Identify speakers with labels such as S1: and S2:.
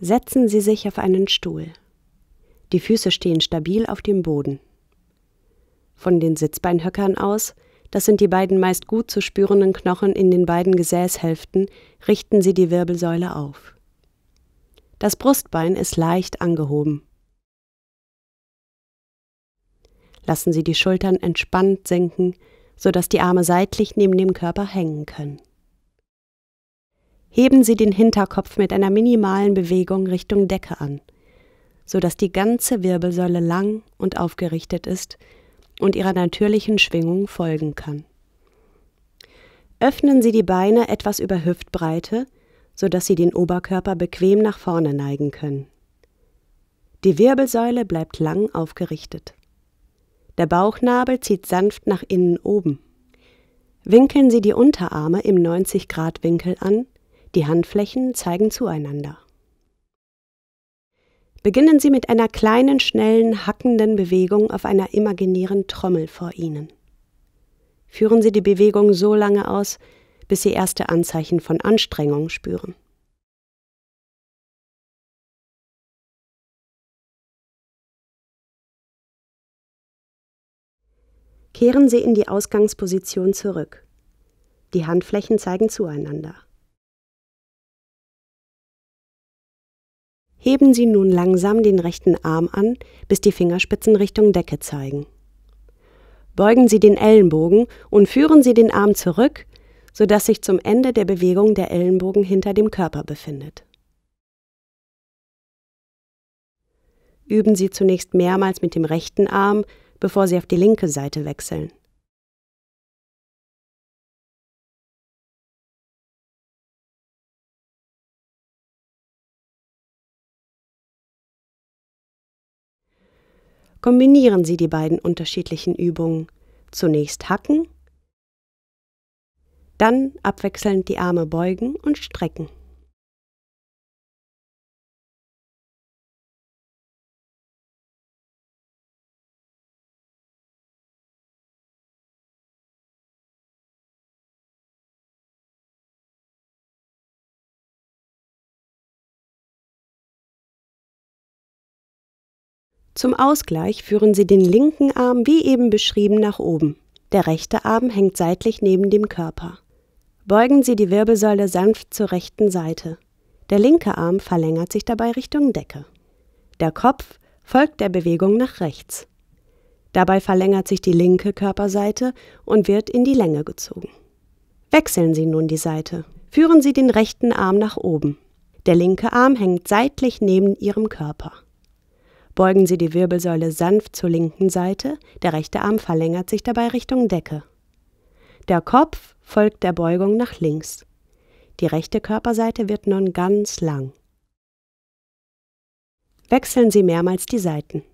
S1: Setzen Sie sich auf einen Stuhl. Die Füße stehen stabil auf dem Boden. Von den Sitzbeinhöckern aus, das sind die beiden meist gut zu spürenden Knochen in den beiden Gesäßhälften, richten Sie die Wirbelsäule auf. Das Brustbein ist leicht angehoben. Lassen Sie die Schultern entspannt sinken, sodass die Arme seitlich neben dem Körper hängen können heben Sie den Hinterkopf mit einer minimalen Bewegung Richtung Decke an, sodass die ganze Wirbelsäule lang und aufgerichtet ist und ihrer natürlichen Schwingung folgen kann. Öffnen Sie die Beine etwas über Hüftbreite, sodass Sie den Oberkörper bequem nach vorne neigen können. Die Wirbelsäule bleibt lang aufgerichtet. Der Bauchnabel zieht sanft nach innen oben. Winkeln Sie die Unterarme im 90-Grad-Winkel an die Handflächen zeigen zueinander. Beginnen Sie mit einer kleinen, schnellen, hackenden Bewegung auf einer imaginären Trommel vor Ihnen. Führen Sie die Bewegung so lange aus, bis Sie erste Anzeichen von Anstrengung
S2: spüren. Kehren Sie in die Ausgangsposition zurück. Die Handflächen zeigen zueinander. Heben Sie nun langsam den rechten
S1: Arm an, bis die Fingerspitzen Richtung Decke zeigen. Beugen Sie den Ellenbogen und führen Sie den Arm zurück, sodass sich zum Ende der Bewegung der Ellenbogen hinter dem Körper befindet. Üben Sie zunächst mehrmals mit dem rechten Arm, bevor Sie auf die linke Seite wechseln. kombinieren Sie die beiden unterschiedlichen Übungen. Zunächst hacken, dann abwechselnd die Arme beugen und strecken. Zum Ausgleich führen sie den linken Arm wie eben beschrieben nach oben. Der rechte Arm hängt seitlich neben dem Körper. Beugen Sie die Wirbelsäule sanft zur rechten Seite. Der linke Arm verlängert sich dabei Richtung Decke. Der Kopf folgt der Bewegung nach rechts. Dabei verlängert sich die linke Körperseite und wird in die Länge gezogen. Wechseln Sie nun die Seite. Führen Sie den rechten Arm nach oben. Der linke Arm hängt seitlich neben Ihrem Körper. Beugen Sie die Wirbelsäule sanft zur linken Seite, der rechte Arm verlängert sich dabei Richtung Decke. Der Kopf folgt der Beugung nach links. Die rechte Körperseite wird nun ganz lang. Wechseln Sie
S3: mehrmals die Seiten.